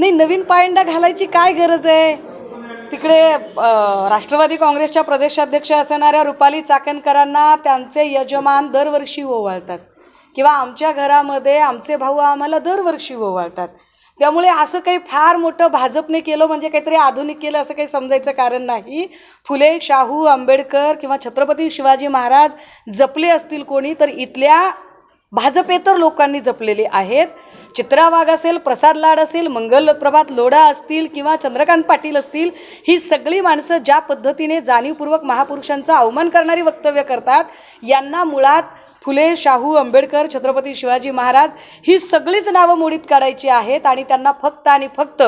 नाही नवीन पायंडा घालायची काय गरज आहे तिकडे राष्ट्रवादी काँग्रेसच्या प्रदेशाध्यक्ष असणाऱ्या रुपाली चाकणकरांना त्यांचे यजमान दरवर्षी ओवाळतात किंवा आमच्या घरामध्ये आमचे भाऊ आम्हाला दरवर्षी ओवाळतात त्यामुळे असं काही फार मोठं भाजपने केलं म्हणजे काहीतरी आधुनिक केलं असं काही समजायचं कारण नाही फुले शाहू आंबेडकर किंवा छत्रपती शिवाजी महाराज जपले असतील कोणी तर इथल्या भाजपेतर लोकांनी जपलेले आहेत चित्रावाघ असेल प्रसाद लाड असेल मंगलप्रभात प्रभात लोढा असतील किंवा चंद्रकांत पाटील असतील ही सगळी माणसं ज्या पद्धतीने जाणीवपूर्वक महापुरुषांचा अवमान करणारी वक्तव्य करतात यांना मुळात फुले शाहू आंबेडकर छत्रपती शिवाजी महाराज ही सगळीच नावं मोडीत काढायची आहेत आणि त्यांना फक्त आणि फक्त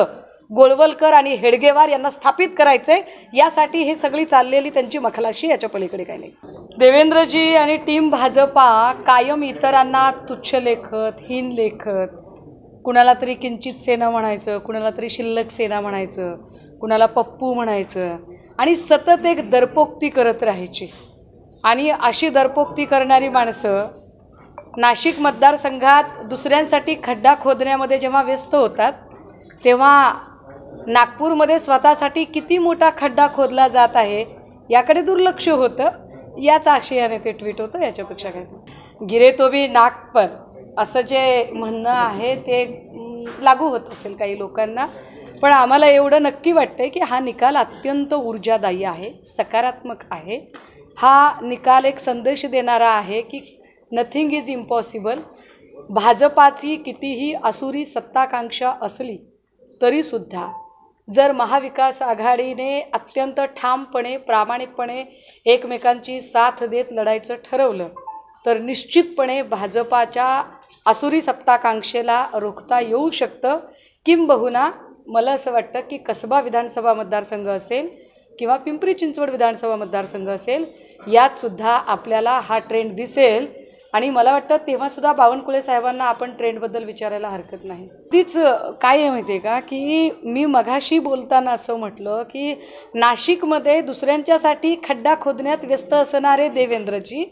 गोळवलकर आणि हेडगेवार यांना स्थापित करायचं आहे यासाठी हे सगळी चाललेली त्यांची मखलाशी याच्या पलीकडे काही नाही देवेंद्रजी आणि टीम भाजपा कायम इतरांना तुच्छ लेखत हीन लेखत कुणाला तरी किंचित सेना म्हणायचं कुणाला तरी शिल्लक सेना म्हणायचं कुणाला पप्पू म्हणायचं आणि सतत एक दरपोक्ती करत राहायची आणि अशी दरपोक्ती करणारी माणसं नाशिक मतदारसंघात दुसऱ्यांसाठी खड्डा खोदण्यामध्ये जेव्हा व्यस्त होतात तेव्हा नागपूरमध्ये स्वतःसाठी किती मोठा खड्डा खोदला जात आहे याकडे दुर्लक्ष होतं याच आशयाने ते ट्विट होतं याच्यापेक्षा काय गिरे तो बी नागपर असं जे म्हणणं आहे ते लागू होत असेल काही लोकांना पण आम्हाला एवढं नक्की वाटतं की हा निकाल अत्यंत ऊर्जादायी आहे सकारात्मक आहे हा निकाल एक संदेश देणारा आहे की नथिंग इज इम्पॉसिबल भाजपाची कितीही असुरी सत्ताकांक्षा असली तरीसुद्धा जर महाविकास आघाडीने अत्यंत ठामपणे प्रामाणिकपणे एकमेकांची साथ देत लढायचं ठरवलं तर निश्चितपणे भाजपाच्या असुरी सप्ताकांक्षेला रोखता येऊ शकतं किंबहुना मला असं वाटतं की कसबा विधानसभा मतदारसंघ असेल किंवा पिंपरी चिंचवड विधानसभा मतदारसंघ असेल यातसुद्धा आपल्याला हा ट्रेंड दिसेल आणि मला वाटतं तेव्हासुद्धा बावनकुळे साहेबांना आपण ट्रेंडबद्दल विचारायला हरकत नाही तीच काय आहे माहिती आहे का की मी मघाशी बोलताना असं म्हटलं की नाशिकमध्ये दुसऱ्यांच्यासाठी खड्डा खोदण्यात व्यस्त असणारे देवेंद्रजी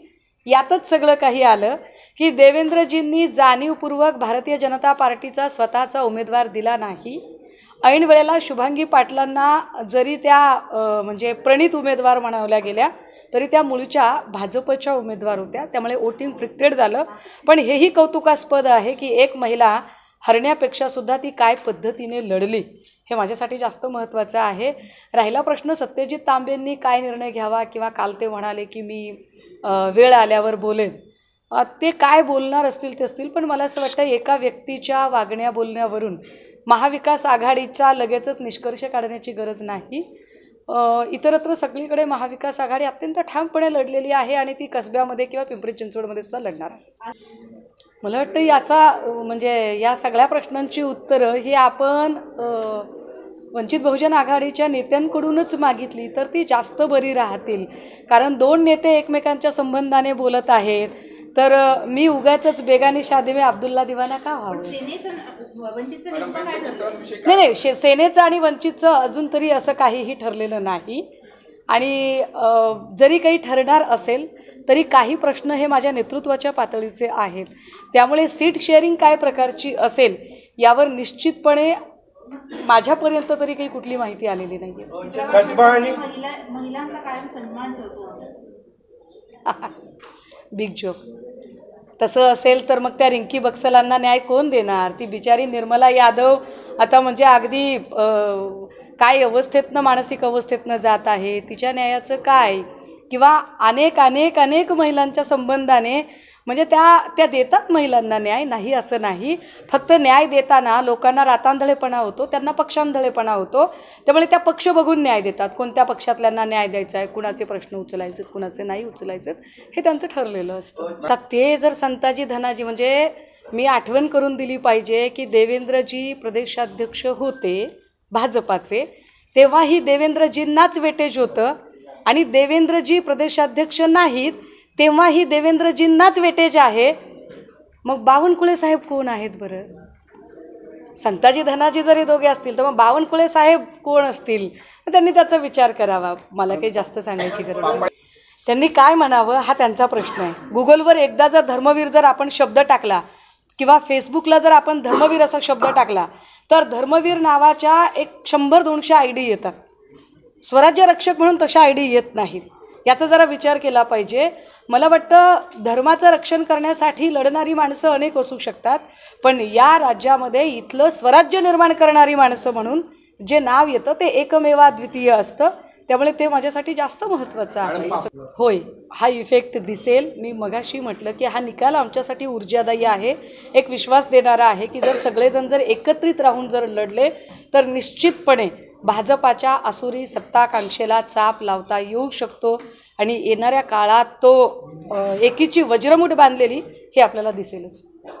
यातच सगळं काही आलं की देवेंद्रजींनी जाणीवपूर्वक भारतीय जनता पार्टीचा स्वतःचा उमेदवार दिला नाही ऐन वेळेला शुभांगी पाटलांना जरी त्या म्हणजे प्रणित उमेदवार म्हणवल्या गेल्या तरी त्या मुळच्या भाजपच्या उमेदवार होत्या त्यामुळे वोटिंग फ्रिक्टेड झालं पण हेही कौतुकास्पद आहे की एक महिला हरण्यापेक्षा सुद्धा ती काय पद्धतीने लढली हे माझ्यासाठी जास्त महत्त्वाचं आहे राहिला प्रश्न सत्यजित तांबेंनी काय निर्णय घ्यावा किंवा काल ते म्हणाले की मी वेळ आल्यावर बोलेन ते काय बोलणार असतील ते असतील पण मला असं वाटतं एका व्यक्तीच्या वागण्या बोलण्यावरून महाविकास आघाडीचा लगेचच निष्कर्ष काढण्याची गरज नाही इतरत्र सगळीकडे महाविकास आघाडी अत्यंत ठामपणे लढलेली आहे आणि ती कसब्यामध्ये किंवा पिंपरी चिंचवडमध्ये सुद्धा लढणार आहे मला वाटतं याचा म्हणजे या सगळ्या प्रश्नांची उत्तरं ही आपण वंचित बहुजन आघाडीच्या नेत्यांकडूनच मागितली तर ती जास्त बरी राहतील कारण दोन नेते एकमेकांच्या संबंधाने बोलत आहेत तर मी उगाच बेगाने शादी मे अब्दुल्ला दिवाना का व्हावं नाही नाही शे सेनेचं आणि वंचितचं अजून तरी असं काहीही ठरलेलं नाही आणि जरी काही ठरणार असेल तरी काही प्रश्न हे माझ्या नेतृत्वाच्या पातळीचे आहेत त्यामुळे सीट शेअरिंग काय प्रकारची असेल यावर निश्चितपणे माझ्यापर्यंत तरी काही कुठली माहिती आलेली नाही बिग जोक तसं असेल तर मग त्या रिंकी बक्सलांना न्याय कोण देणार ती बिचारी निर्मला यादव आता म्हणजे अगदी काय अवस्थेतनं मानसिक अवस्थेतनं जात आहे तिच्या न्यायाचं काय किंवा अनेक अनेक अनेक महिलांच्या संबंधाने म्हणजे त्या त्या देतात महिलांना न्याय नाही असं नाही फक्त न्याय देताना लोकांना रातांधळेपणा होतो त्यांना पक्षांधळेपणा होतो त्यामुळे त्या पक्ष बघून न्याय देतात कोणत्या पक्षातल्यांना न्याय द्यायचा आहे कुणाचे प्रश्न उचलायचे कुणाचे नाही उचलायचे हे त्यांचं ठरलेलं असतं तर ते जर संताजी धनाजी म्हणजे मी आठवण करून दिली पाहिजे की देवेंद्रजी प्रदेशाध्यक्ष होते भाजपाचे तेव्हाही देवेंद्रजींनाच वेटेज होतं आणि देवेंद्रजी प्रदेशाध्यक्ष नाहीत तेव्हाही देवेंद्रजींनाच वेटेज आहे मग बावनकुळे साहेब कोण आहेत बरं संताजी धनाजी जरी दोघे असतील तर मग बावनकुळे साहेब कोण असतील त्यांनी त्याचा विचार करावा मला काही जास्त सांगायची गरज नाही त्यांनी काय म्हणावं हा त्यांचा प्रश्न आहे गुगलवर एकदा जर धर्मवीर जर आपण शब्द टाकला किंवा फेसबुकला जर आपण धर्मवीर असा शब्द टाकला तर धर्मवीर नावाच्या एक शंभर दोनशे आय येतात स्वराज्य रक्षक म्हणून तशा आयडी येत नाहीत याचा जरा विचार केला पाहिजे मला वाटतं धर्माचं रक्षण करण्यासाठी लढणारी माणसं अनेक असू शकतात पण या राज्यामध्ये इथलं स्वराज्य निर्माण करणारी माणसं म्हणून जे नाव येतं ते एकमेवा द्वितीय असतं त्यामुळे ते माझ्यासाठी जास्त महत्त्वाचं आहे होय हा इफेक्ट दिसेल मी मगाशी म्हटलं की हा निकाल आमच्यासाठी ऊर्जादायी आहे एक विश्वास देणारा आहे की जर सगळेजण जर एकत्रित राहून जर लढले तर निश्चितपणे भाजपाच्या आसुरी सत्ताकांक्षेला चाप लावता येऊ शकतो आणि येणाऱ्या काळात तो एकीची वज्रमुठ बांधलेली हे आपल्याला दिसेलच